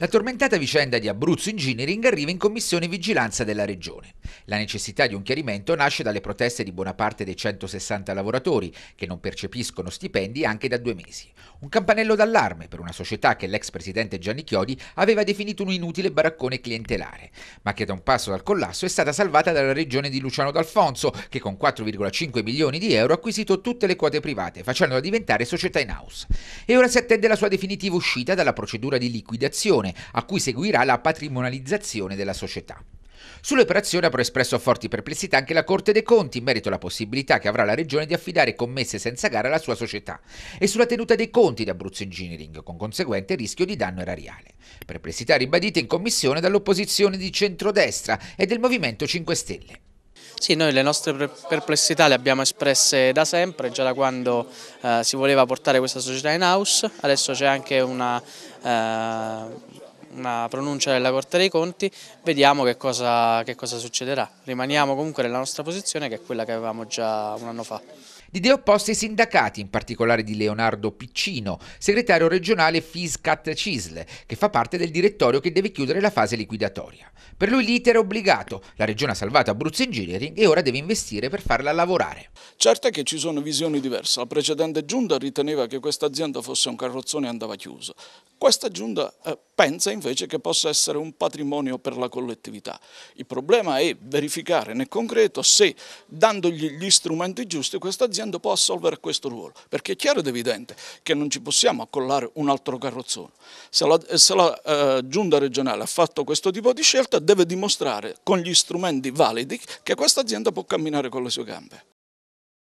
La tormentata vicenda di Abruzzo Engineering arriva in commissione vigilanza della regione. La necessità di un chiarimento nasce dalle proteste di buona parte dei 160 lavoratori che non percepiscono stipendi anche da due mesi. Un campanello d'allarme per una società che l'ex presidente Gianni Chiodi aveva definito un inutile baraccone clientelare, ma che da un passo dal collasso è stata salvata dalla regione di Luciano D'Alfonso, che con 4,5 milioni di euro ha acquisito tutte le quote private, facendola diventare società in house. E ora si attende la sua definitiva uscita dalla procedura di liquidazione, a cui seguirà la patrimonializzazione della società. Sull'operazione ha però espresso forti perplessità anche la Corte dei Conti in merito alla possibilità che avrà la Regione di affidare commesse senza gara alla sua società e sulla tenuta dei conti di Abruzzo Engineering, con conseguente rischio di danno erariale. Perplessità ribadite in commissione dall'opposizione di centrodestra e del Movimento 5 Stelle. Sì, noi le nostre perplessità le abbiamo espresse da sempre, già da quando eh, si voleva portare questa società in house, adesso c'è anche una... Eh, una pronuncia della Corte dei Conti, vediamo che cosa, che cosa succederà. Rimaniamo comunque nella nostra posizione che è quella che avevamo già un anno fa di idee opposte ai sindacati, in particolare di Leonardo Piccino, segretario regionale Fiscat Cisle, che fa parte del direttorio che deve chiudere la fase liquidatoria. Per lui l'iter è obbligato, la regione ha salvato Abruzzo Engineering e ora deve investire per farla lavorare. Certo è che ci sono visioni diverse, la precedente giunta riteneva che questa azienda fosse un carrozzone e andava chiuso. Questa giunta eh, pensa invece che possa essere un patrimonio per la collettività. Il problema è verificare nel concreto se, dandogli gli strumenti giusti, questa azienda azienda può assolvere questo ruolo, perché è chiaro ed evidente che non ci possiamo accollare un altro carrozzone. Se la, se la eh, giunta regionale ha fatto questo tipo di scelta deve dimostrare con gli strumenti validi che questa azienda può camminare con le sue gambe.